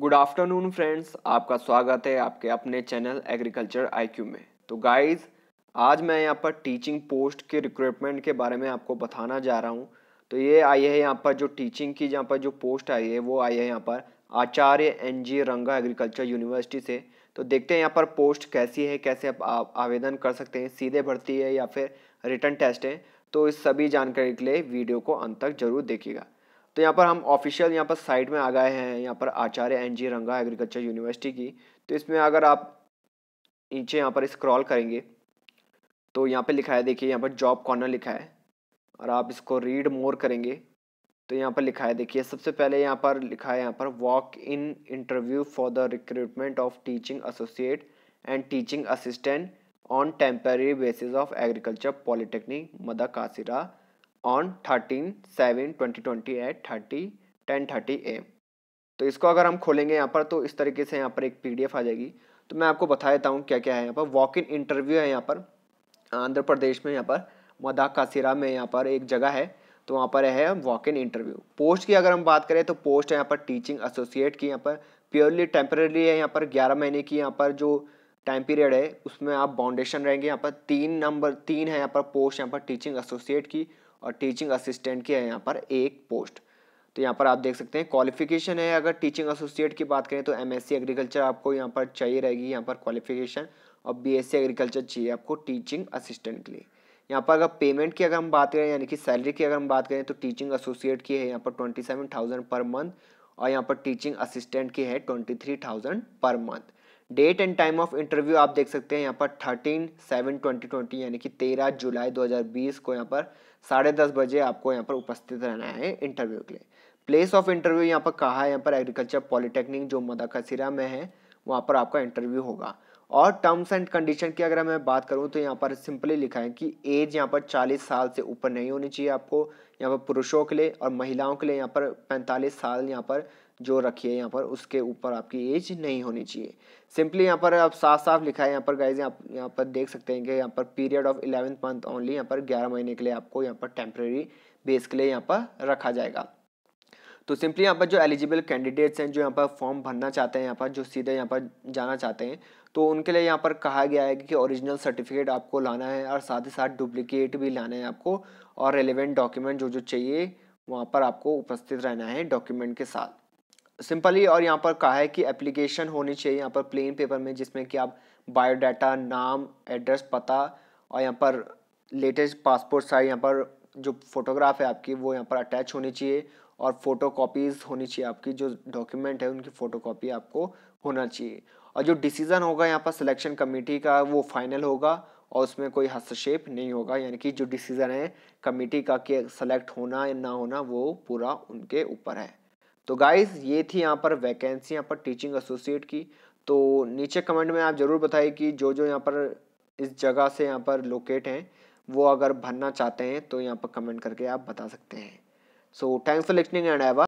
good afternoon friends आपका स्वागत है आपके अपने चैनल एग्रीकल्चर आईक्यू में तो गाइस आज मैं यहाँ पर टीचिंग पोस्ट के रिक्रूटमेंट के बारे में आपको बताना जा रहा हूँ तो ये आई है यहाँ पर जो टीचिंग की यहाँ पर जो पोस्ट आई है वो आई है यहाँ पर आचार्य एन जी रंगा एग्रीकल्चर यूनिवर्सिटी से तो देखते हैं यहाँ पर पोस्ट कैसी है कैसे आप आवेदन कर सकते हैं सीधे भर्ती है या फिर रिटर्न टेस्ट है तो इस सभी जानकारी के लिए वीडियो को अंत तक जरूर देखिएगा तो यहाँ पर हम ऑफिशियल यहाँ पर साइट में आ गए हैं यहाँ पर आचार्य एन जी रंगा एग्रीकल्चर यूनिवर्सिटी की तो इसमें अगर आप नीचे यहाँ पर स्क्रॉल करेंगे तो यहाँ पर लिखा है देखिए यहाँ पर जॉब कॉर्नर लिखा है और आप इसको रीड मोर करेंगे तो यहाँ पर लिखा है देखिए सबसे पहले यहाँ पर लिखा है यहाँ पर walk in interview for the recruitment of teaching associate and teaching assistant on temporary basis of agriculture polytechnic Madakasira on thirteen seven twenty twenty eight thirty ten thirty a तो इसको अगर हम खोलेंगे यहाँ पर तो इस तरीके से यहाँ पर एक पीडीएफ आ जाएगी तो मैं आपको बता देता हूँ क्या क्या है यहाँ पर वॉक इन इंटरव्यू है यहाँ पर आंध्र प्रदेश में यहाँ पर मदा कासिरा में यहाँ पर एक जगह है तो वहाँ पर है वॉक इन इंटरव्यू पोस्ट की अगर हम बात करें तो पोस्ट है यहाँ पर टीचिंग एसोसिएट की यहाँ पर प्योरली टेम्परेली है यहाँ पर ग्यारह महीने की यहाँ पर जो टाइम पीरियड है उसमें आप बाउंडेशन रहेंगे यहाँ पर तीन नंबर तीन है यहाँ पर पोस्ट यहाँ पर टीचिंग एसोसिएट की और टीचिंग असिस्टेंट की है यहाँ पर एक पोस्ट तो यहाँ पर आप देख सकते हैं क्वालिफिकेशन है अगर टीचिंग एसोसिएट की बात करें तो एम एग्रीकल्चर आपको यहाँ पर चाहिए रहेगी यहाँ पर क्वालिफिकेशन और बी एग्रीकल्चर चाहिए आपको टीचिंग असिस्टेंट के लिए यहाँ पर अगर पेमेंट की अगर हम बात करें यानी कि सैलरी की अगर हम बात करें तो टीचिंग एसोसिएट की है यहाँ पर twenty seven thousand per month और यहाँ पर टीचिंग असिस्टेंट की है twenty three thousand per month date and time of interview आप देख सकते हैं यहाँ पर थर्टीन सेवन ट्वेंटी ट्वेंटी यानी कि तेरह जुलाई दो हज़ार बीस को यहाँ पर साढ़े दस बजे आपको यहाँ पर उपस्थित रहना है इंटरव्यू के लिए प्लेस ऑफ इंटरव्यू यहाँ पर कहा है यहाँ पर एग्रीकल्चर पॉलिटेक्निक जो मदाकासीरा में है वहाँ पर आपका इंटरव्यू होगा और टर्म्स एंड कंडीशन की अगर मैं बात करूँ तो यहाँ पर सिंपली लिखा है कि एज यहाँ पर 40 साल से ऊपर नहीं होनी चाहिए आपको यहाँ पर पुरुषों के लिए और महिलाओं के लिए यहाँ पर 45 साल यहाँ पर जो रखी है यहाँ पर उसके ऊपर आपकी एज नहीं होनी चाहिए सिंपली यहाँ पर आप साफ साफ लिखा है यहाँ पर गाइज आप यहाँ पर देख सकते हैं कि यहाँ पर period of eleventh month only यहाँ पर ग्यारह महीने के लिए आपको यहाँ पर टेम्प्रेरी बेस के लिए यहाँ पर रखा जाएगा तो सिंपली यहाँ पर जो एलिजिबल कैंडिडेट्स हैं जो यहाँ पर फॉर्म भरना चाहते हैं यहाँ पर जो सीधे यहाँ पर जाना चाहते हैं तो उनके लिए यहाँ पर कहा गया है कि ओरिजिनल सर्टिफिकेट आपको लाना है और साथ ही साथ डुप्लीकेट भी लाना है आपको और रेलिवेंट डॉक्यूमेंट जो जो चाहिए वहाँ पर आपको उपस्थित रहना है डॉक्यूमेंट के साथ सिंपली और यहाँ पर कहा है कि एप्लीकेशन होनी चाहिए यहाँ पर प्लेन पेपर में जिसमें कि आप बायोडाटा नाम एड्रेस पता और यहाँ पर लेटेस्ट पासपोर्ट साइज यहाँ पर जो फोटोग्राफ है आपकी वो यहाँ पर अटैच होनी चाहिए और फोटो कॉपीज़ होनी चाहिए आपकी जो डॉक्यूमेंट है उनकी फ़ोटो कॉपी आपको होना चाहिए और जो डिसीज़न होगा यहाँ पर सिलेक्शन कमेटी का वो फाइनल होगा और उसमें कोई हस्तक्षेप नहीं होगा यानी कि जो डिसीज़न है कमेटी का कि सेलेक्ट होना या ना होना वो पूरा उनके ऊपर है तो गाइज ये थी यहाँ पर वैकेंसी यहाँ पर टीचिंग एसोसिएट की तो नीचे कमेंट में आप ज़रूर बताइए कि जो जो यहाँ पर इस जगह से यहाँ पर लोकेट हैं वो अगर भरना चाहते हैं तो यहाँ पर कमेंट करके आप बता सकते हैं so thanks for listening and ever